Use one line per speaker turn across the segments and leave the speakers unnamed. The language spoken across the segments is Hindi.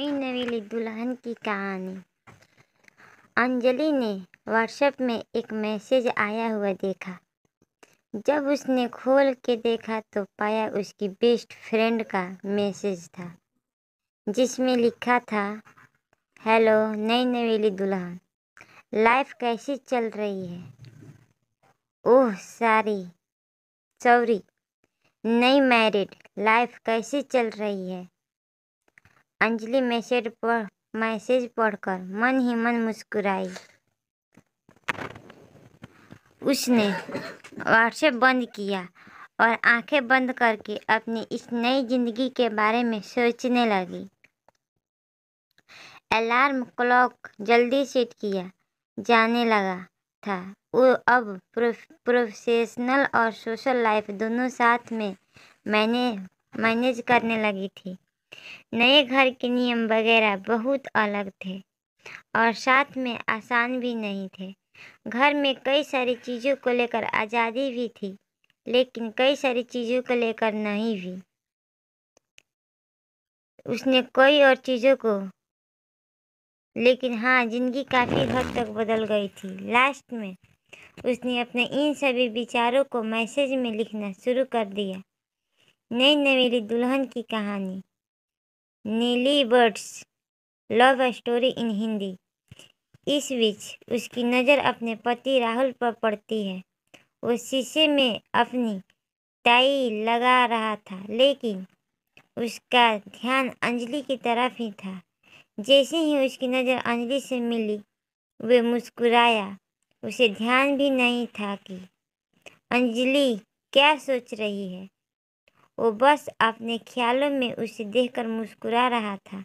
नई नवेली दुल्हन की कहानी अंजलि ने व्हाट्सएप में एक मैसेज आया हुआ देखा जब उसने खोल के देखा तो पाया उसकी बेस्ट फ्रेंड का मैसेज था जिसमें लिखा था हेलो नई नवेली दुल्हन लाइफ कैसी चल रही है ओह सारी सॉरी नई मैरिड लाइफ कैसी चल रही है अंजलि मैसेज पढ़ मैसेज पढ़कर मन ही मन मुस्कुराई उसने व्हाट्सएप बंद किया और आंखें बंद करके अपनी इस नई जिंदगी के बारे में सोचने लगी अलार्म क्लॉक जल्दी सेट किया जाने लगा था वो अब प्रोफेशनल और सोशल लाइफ दोनों साथ में मैंने मैनेज करने लगी थी नए घर के नियम वगैरह बहुत अलग थे और साथ में आसान भी नहीं थे घर में कई सारी चीज़ों को लेकर आज़ादी भी थी लेकिन कई सारी चीज़ों को लेकर नहीं भी उसने कई और चीज़ों को लेकिन हाँ ज़िंदगी काफ़ी हद तक बदल गई थी लास्ट में उसने अपने इन सभी विचारों को मैसेज में लिखना शुरू कर दिया नई नवेली दुल्हन की कहानी नीली birds love story in Hindi इस बीच उसकी नज़र अपने पति राहुल पर पड़ती है वो शीशे में अपनी टाई लगा रहा था लेकिन उसका ध्यान अंजलि की तरफ ही था जैसे ही उसकी नज़र अंजलि से मिली वे मुस्कुराया उसे ध्यान भी नहीं था कि अंजलि क्या सोच रही है वो बस अपने ख्यालों में उसे देखकर मुस्कुरा रहा था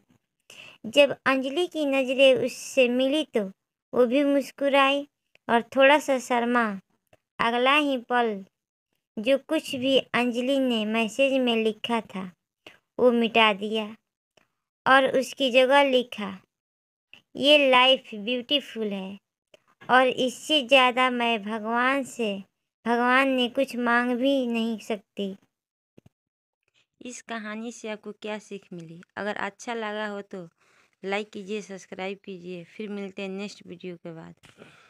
जब अंजलि की नज़रें उससे मिली तो वो भी मुस्कुराई और थोड़ा सा शर्मा अगला ही पल जो कुछ भी अंजलि ने मैसेज में लिखा था वो मिटा दिया और उसकी जगह लिखा ये लाइफ ब्यूटीफुल है और इससे ज़्यादा मैं भगवान से भगवान ने कुछ मांग भी नहीं सकती इस कहानी से आपको क्या सीख मिली अगर अच्छा लगा हो तो लाइक कीजिए सब्सक्राइब कीजिए फिर मिलते हैं नेक्स्ट वीडियो के बाद